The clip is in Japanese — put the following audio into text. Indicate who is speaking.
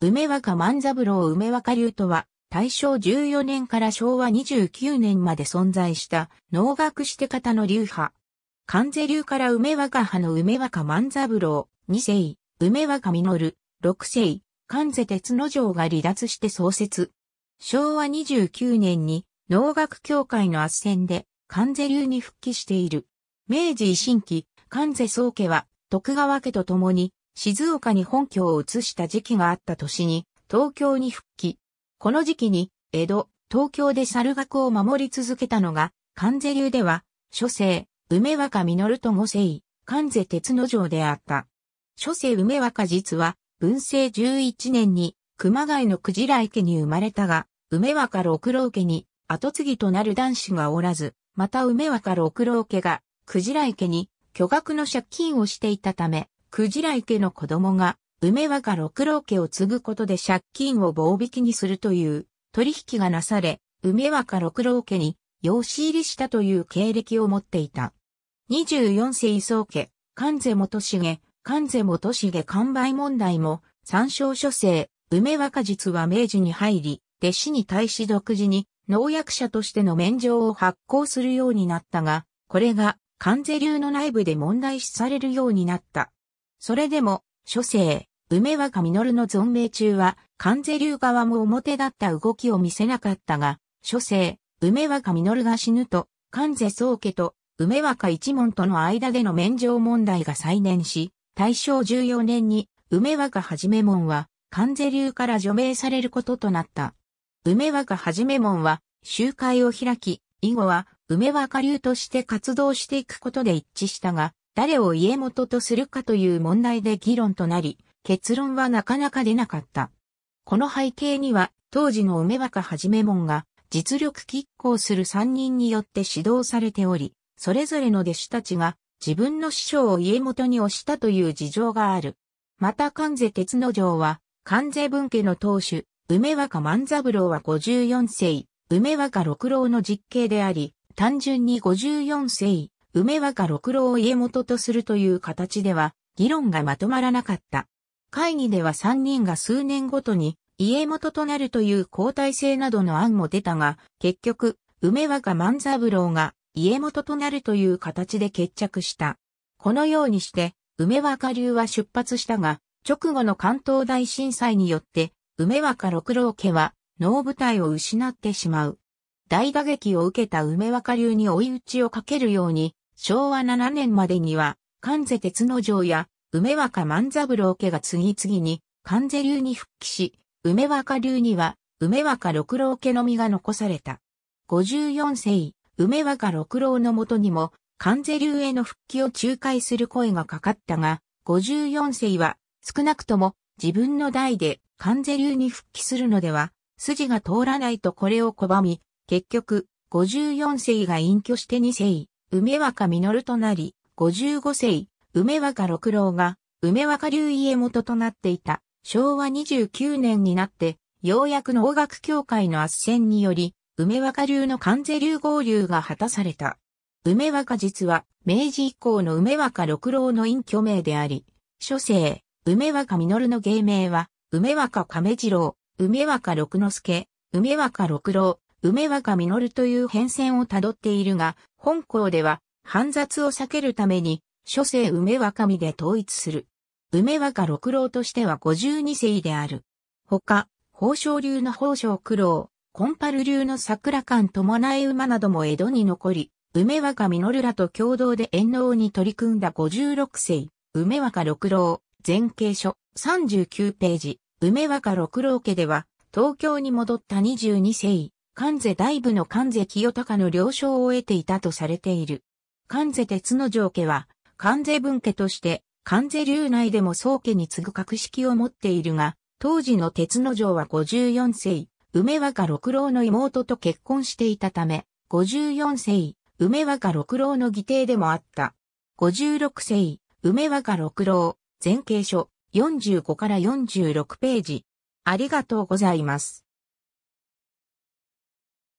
Speaker 1: 梅若万三郎梅若流とは、大正14年から昭和29年まで存在した能楽して方の流派。関税流から梅若派の梅若万三郎、二世、梅若実、六世、関税鉄之丞が離脱して創設。昭和29年に能楽協会の圧戦で関税流に復帰している。明治維新期、関税宗家は徳川家と共に静岡に本拠を移した時期があった年に、東京に復帰。この時期に、江戸、東京で猿学を守り続けたのが、関税流では、諸生、梅若実と五世、関税鉄之城であった。諸生梅若実は、文政11年に、熊谷のクジラ池に生まれたが、梅若六郎家に、後継ぎとなる男子がおらず、また梅若六郎家が、クジラ池に、巨額の借金をしていたため、クジラ池の子供が、梅若六郎家を継ぐことで借金を棒引きにするという取引がなされ、梅若六郎家に養子入りしたという経歴を持っていた。24世伊宗家、関瀬元重、関瀬元重完売問題も、参照書生、梅若実は明治に入り、弟子に対し独自に農薬者としての免状を発行するようになったが、これが関税流の内部で問題視されるようになった。それでも、諸生、梅若実の存命中は、関税流側も表立った動きを見せなかったが、諸生、梅若実が死ぬと、関税宗家と梅若一門との間での免状問題が再燃し、大正14年に梅若はじめ門は、関税流から除名されることとなった。梅若はじめ門は、集会を開き、以後は梅若流として活動していくことで一致したが、誰を家元とするかという問題で議論となり、結論はなかなか出なかった。この背景には、当時の梅若はじめ門が、実力拮抗する三人によって指導されており、それぞれの弟子たちが自分の師匠を家元に推したという事情がある。また関税鉄之丞は、関税分家の当主、梅若万三郎は54世、梅若六郎の実刑であり、単純に54世、梅若六郎を家元とするという形では、議論がまとまらなかった。会議では3人が数年ごとに家元となるという交代制などの案も出たが、結局、梅若万三郎が家元となるという形で決着した。このようにして、梅若流は出発したが、直後の関東大震災によって、梅若六郎家は、能舞台を失ってしまう。大打撃を受けた梅若流に追い打ちをかけるように、昭和7年までには、関瀬鉄之丞や梅若万三郎家が次々に関瀬流に復帰し、梅若流には梅若六郎家のみが残された。54世、梅若六郎のもとにも関瀬流への復帰を仲介する声がかかったが、54世は少なくとも自分の代で関瀬流に復帰するのでは筋が通らないとこれを拒み、結局54世が隠居して2世、梅若実となり、55世、梅若六郎が、梅若流家元となっていた、昭和29年になって、ようやく能楽協会の圧戦により、梅若流の関税流合流が果たされた。梅若実は、明治以降の梅若六郎の隠居名であり、諸世、梅若実の芸名は、梅若亀次郎、梅若六之助、梅若六郎、梅若実という変遷をたどっているが、本校では、煩雑を避けるために、諸世梅若見で統一する。梅若六郎としては52世である。他、宝生流の宝生九郎、コンパル流の桜館伴え馬なども江戸に残り、梅若るらと共同で遠納に取り組んだ56世、梅若六郎、前景書、39ページ、梅若六郎家では、東京に戻った22世、関税大部の関税清隆の了承を得ていたとされている。関税鉄の上家は、関税分家として、関税流内でも宗家に次ぐ格式を持っているが、当時の鉄の上は54世、梅若六郎の妹と結婚していたため、54世、梅若六郎の義弟でもあった。56世、梅若六郎、前景書、45から46ページ。ありがとうございます。